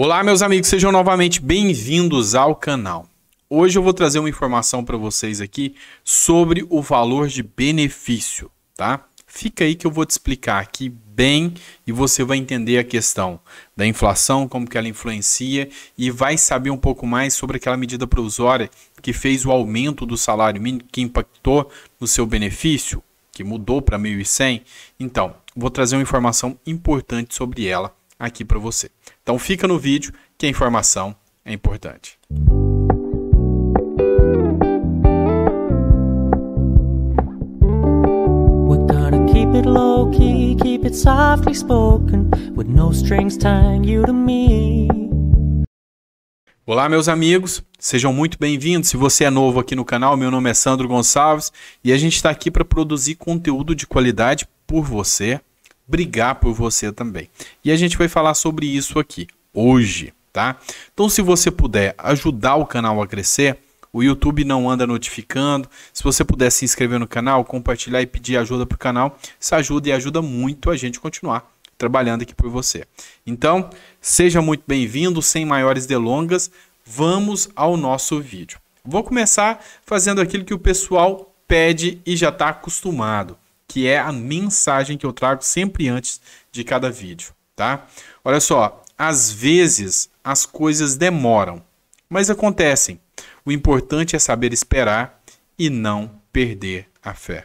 Olá, meus amigos, sejam novamente bem-vindos ao canal. Hoje eu vou trazer uma informação para vocês aqui sobre o valor de benefício, tá? Fica aí que eu vou te explicar aqui bem e você vai entender a questão da inflação, como que ela influencia e vai saber um pouco mais sobre aquela medida provisória que fez o aumento do salário mínimo que impactou no seu benefício, que mudou para 1.100. Então, vou trazer uma informação importante sobre ela aqui para você. Então fica no vídeo que a informação é importante. Keep it low key, keep it softly spoken, with no strings tying you to me. Olá, meus amigos, sejam muito bem-vindos. Se você é novo aqui no canal, meu nome é Sandro Gonçalves e a gente está aqui para produzir conteúdo de qualidade por você, brigar por você também. E a gente vai falar sobre isso aqui hoje, tá? Então, se você puder ajudar o canal a crescer, o YouTube não anda notificando. Se você puder se inscrever no canal, compartilhar e pedir ajuda para o canal, isso ajuda e ajuda muito a gente continuar trabalhando aqui por você. Então, seja muito bem-vindo, sem maiores delongas, vamos ao nosso vídeo. Vou começar fazendo aquilo que o pessoal pede e já está acostumado que é a mensagem que eu trago sempre antes de cada vídeo, tá? Olha só, às vezes as coisas demoram, mas acontecem. O importante é saber esperar e não perder a fé.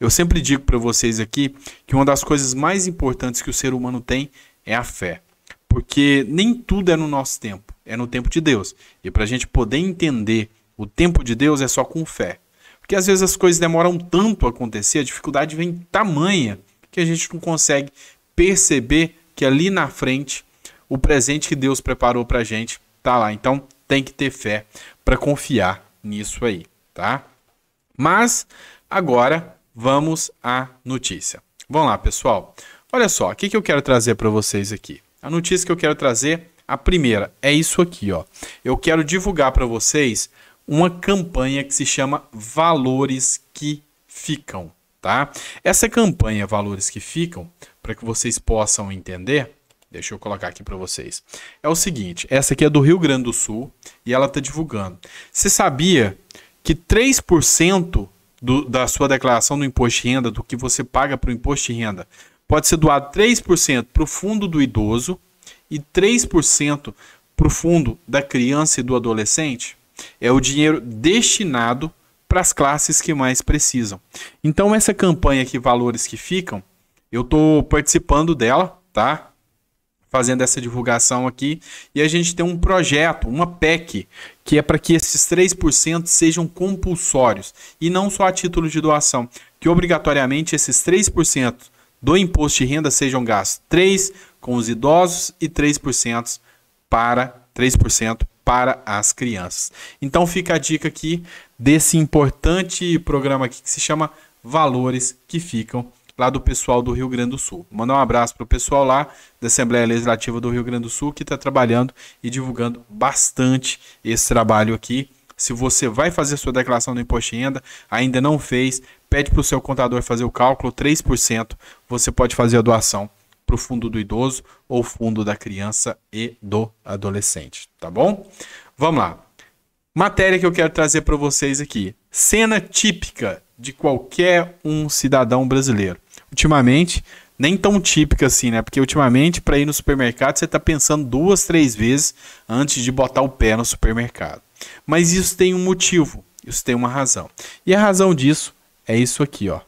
Eu sempre digo para vocês aqui que uma das coisas mais importantes que o ser humano tem é a fé, porque nem tudo é no nosso tempo, é no tempo de Deus. E para a gente poder entender o tempo de Deus é só com fé. Porque às vezes as coisas demoram tanto a acontecer, a dificuldade vem tamanha que a gente não consegue perceber que ali na frente o presente que Deus preparou para a gente tá lá. Então tem que ter fé para confiar nisso aí, tá? Mas agora vamos à notícia. Vamos lá, pessoal. Olha só, o que, que eu quero trazer para vocês aqui? A notícia que eu quero trazer, a primeira, é isso aqui, ó. Eu quero divulgar para vocês uma campanha que se chama Valores que Ficam, tá? Essa campanha Valores que Ficam, para que vocês possam entender, deixa eu colocar aqui para vocês. É o seguinte, essa aqui é do Rio Grande do Sul e ela tá divulgando. Você sabia que 3% do, da sua declaração do imposto de renda, do que você paga para o imposto de renda, pode ser doado 3% para o fundo do idoso e 3% para o fundo da criança e do adolescente? É o dinheiro destinado para as classes que mais precisam. Então essa campanha aqui, Valores que Ficam, eu estou participando dela, tá? Fazendo essa divulgação aqui. E a gente tem um projeto, uma PEC, que é para que esses 3% sejam compulsórios. E não só a título de doação. Que obrigatoriamente esses 3% do imposto de renda sejam gastos 3% com os idosos e 3% para 3% para as crianças. Então fica a dica aqui desse importante programa aqui que se chama Valores que Ficam lá do pessoal do Rio Grande do Sul. Mandar um abraço para o pessoal lá da Assembleia Legislativa do Rio Grande do Sul que está trabalhando e divulgando bastante esse trabalho aqui. Se você vai fazer sua declaração do imposto de renda, ainda não fez, pede para o seu contador fazer o cálculo, 3% você pode fazer a doação para o fundo do idoso ou fundo da criança e do adolescente, tá bom? Vamos lá. Matéria que eu quero trazer para vocês aqui. Cena típica de qualquer um cidadão brasileiro. Ultimamente, nem tão típica assim, né? Porque ultimamente, para ir no supermercado, você está pensando duas, três vezes antes de botar o pé no supermercado. Mas isso tem um motivo, isso tem uma razão. E a razão disso é isso aqui, ó.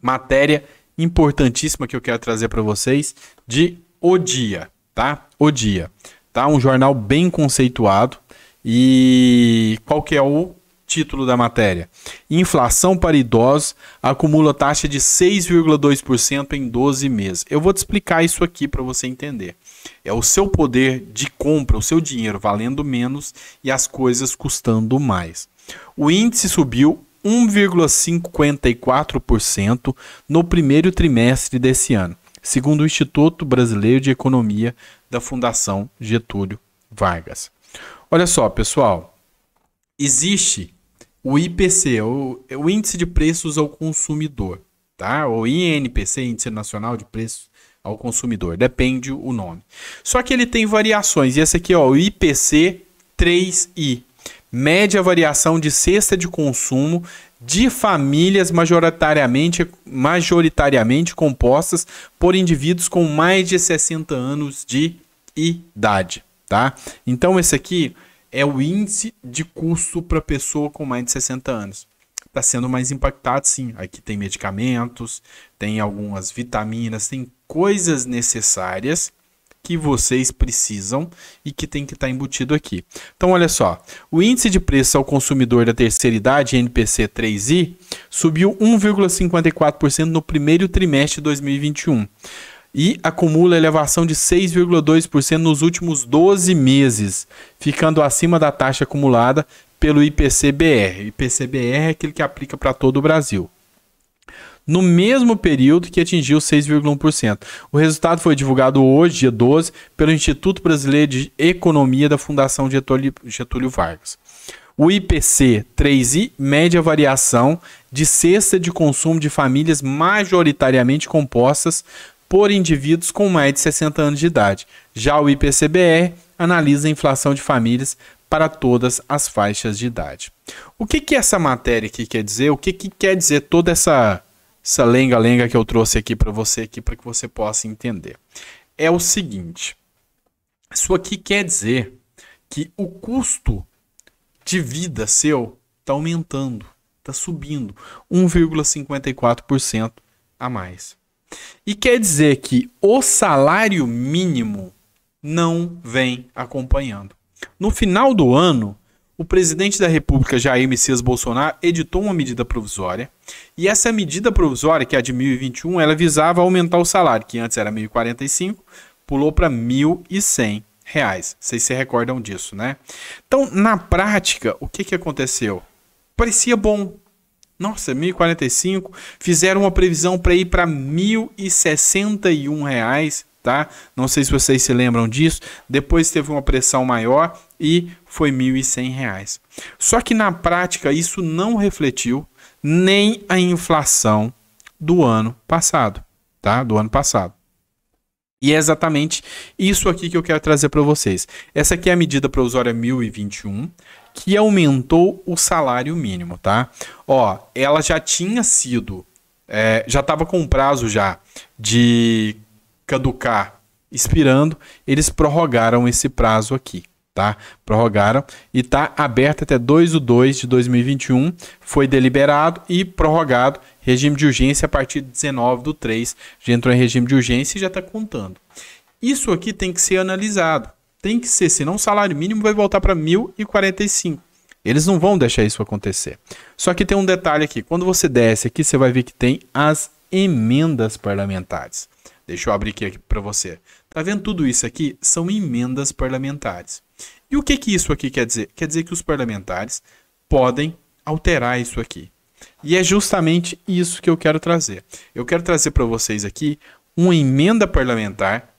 Matéria importantíssima que eu quero trazer para vocês de O Dia, tá? O Dia, tá? Um jornal bem conceituado e qual que é o título da matéria? Inflação para idosos acumula taxa de 6,2% em 12 meses. Eu vou te explicar isso aqui para você entender. É o seu poder de compra, o seu dinheiro valendo menos e as coisas custando mais. O índice subiu 1,54% no primeiro trimestre desse ano, segundo o Instituto Brasileiro de Economia da Fundação Getúlio Vargas. Olha só, pessoal, existe o IPC, o, Índice de Preços ao Consumidor, tá? O INPC, Índice Nacional de Preços ao Consumidor, depende o nome. Só que ele tem variações, e esse aqui, ó, o IPC 3I, média variação de cesta de consumo de famílias majoritariamente, majoritariamente compostas por indivíduos com mais de 60 anos de idade, tá? Então esse aqui é o índice de custo para pessoa com mais de 60 anos. Está sendo mais impactado, sim. Aqui tem medicamentos, tem algumas vitaminas, tem coisas necessárias que vocês precisam e que tem que estar tá embutido aqui. Então, olha só: o índice de preço ao consumidor da terceira idade, NPC 3i, subiu 1,54% no primeiro trimestre de 2021 e acumula elevação de 6,2% nos últimos 12 meses, ficando acima da taxa acumulada pelo IPCBR. IPCBR é aquele que aplica para todo o Brasil no mesmo período que atingiu 6,1%. O resultado foi divulgado hoje, dia 12, pelo Instituto Brasileiro de Economia da Fundação Getúlio, Getúlio Vargas. O IPC 3I mede a variação de cesta de consumo de famílias majoritariamente compostas por indivíduos com mais de 60 anos de idade. Já o IPCBR analisa a inflação de famílias para todas as faixas de idade. O que, que essa matéria aqui quer dizer? O que, que quer dizer toda essa essa lenga-lenga que eu trouxe aqui para você aqui para que você possa entender. É o seguinte, isso aqui quer dizer que o custo de vida seu está aumentando, está subindo 1,54% a mais. E quer dizer que o salário mínimo não vem acompanhando. No final do ano, o presidente da República, Jair Messias Bolsonaro, editou uma medida provisória. E essa medida provisória, que é a de 1021, ela visava aumentar o salário, que antes era 1045, pulou para 1100 reais. Vocês se recordam disso, né? Então, na prática, o que, que aconteceu? Parecia bom. Nossa, 1045, fizeram uma previsão para ir para 1061 reais, tá? Não sei se vocês se lembram disso. Depois teve uma pressão maior e foi R$ 1.100. Só que na prática isso não refletiu nem a inflação do ano passado, tá? Do ano passado. E é exatamente isso aqui que eu quero trazer para vocês. Essa aqui é a medida provisória 1021, que aumentou o salário mínimo, tá? Ó, ela já tinha sido, é, já estava com prazo já de caducar expirando, eles prorrogaram esse prazo aqui tá? Prorrogaram e tá aberto até 2 de 2 de 2021, foi deliberado e prorrogado regime de urgência a partir de 19 do 3, já entrou em regime de urgência e já está contando. Isso aqui tem que ser analisado, tem que ser, senão o salário mínimo vai voltar para 1.045. Eles não vão deixar isso acontecer. Só que tem um detalhe aqui, quando você desce aqui, você vai ver que tem as emendas parlamentares. Deixa eu abrir aqui para você. Tá vendo tudo isso aqui? São emendas parlamentares. E o que, que isso aqui quer dizer? Quer dizer que os parlamentares podem alterar isso aqui. E é justamente isso que eu quero trazer. Eu quero trazer para vocês aqui uma emenda parlamentar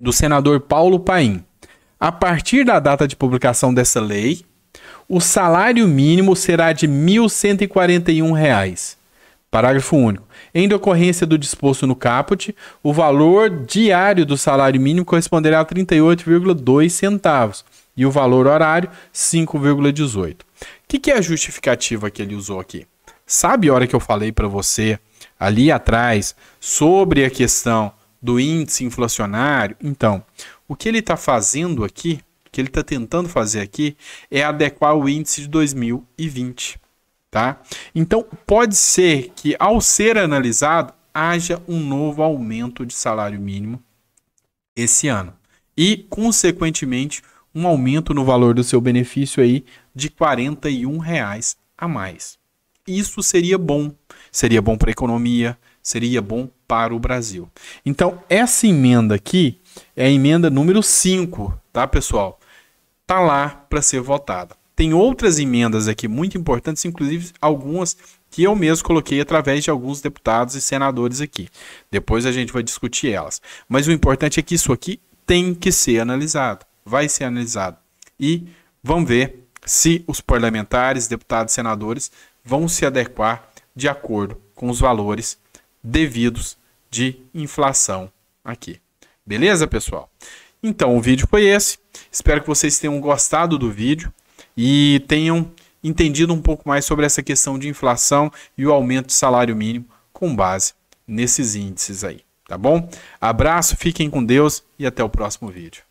do senador Paulo Paim. A partir da data de publicação dessa lei, o salário mínimo será de R$ 1.141. Parágrafo único. Em decorrência do disposto no caput, o valor diário do salário mínimo corresponderá a 38,2 centavos, e o valor horário 5,18. O que, que é a justificativa que ele usou aqui? Sabe a hora que eu falei para você ali atrás sobre a questão do índice inflacionário? Então, o que ele está fazendo aqui, o que ele está tentando fazer aqui, é adequar o índice de 2020. Tá? Então, pode ser que ao ser analisado, haja um novo aumento de salário mínimo esse ano e, consequentemente, um aumento no valor do seu benefício aí de R$ 41,00 a mais. Isso seria bom, seria bom para a economia, seria bom para o Brasil. Então, essa emenda aqui é a emenda número 5, tá, pessoal? Tá lá para ser votada. Tem outras emendas aqui muito importantes, inclusive algumas que eu mesmo coloquei através de alguns deputados e senadores aqui. Depois a gente vai discutir elas. Mas o importante é que isso aqui tem que ser analisado vai ser analisado. E vamos ver se os parlamentares, deputados e senadores vão se adequar de acordo com os valores devidos de inflação aqui. Beleza, pessoal? Então, o vídeo foi esse. Espero que vocês tenham gostado do vídeo e tenham entendido um pouco mais sobre essa questão de inflação e o aumento do salário mínimo com base nesses índices aí, tá bom? Abraço, fiquem com Deus e até o próximo vídeo.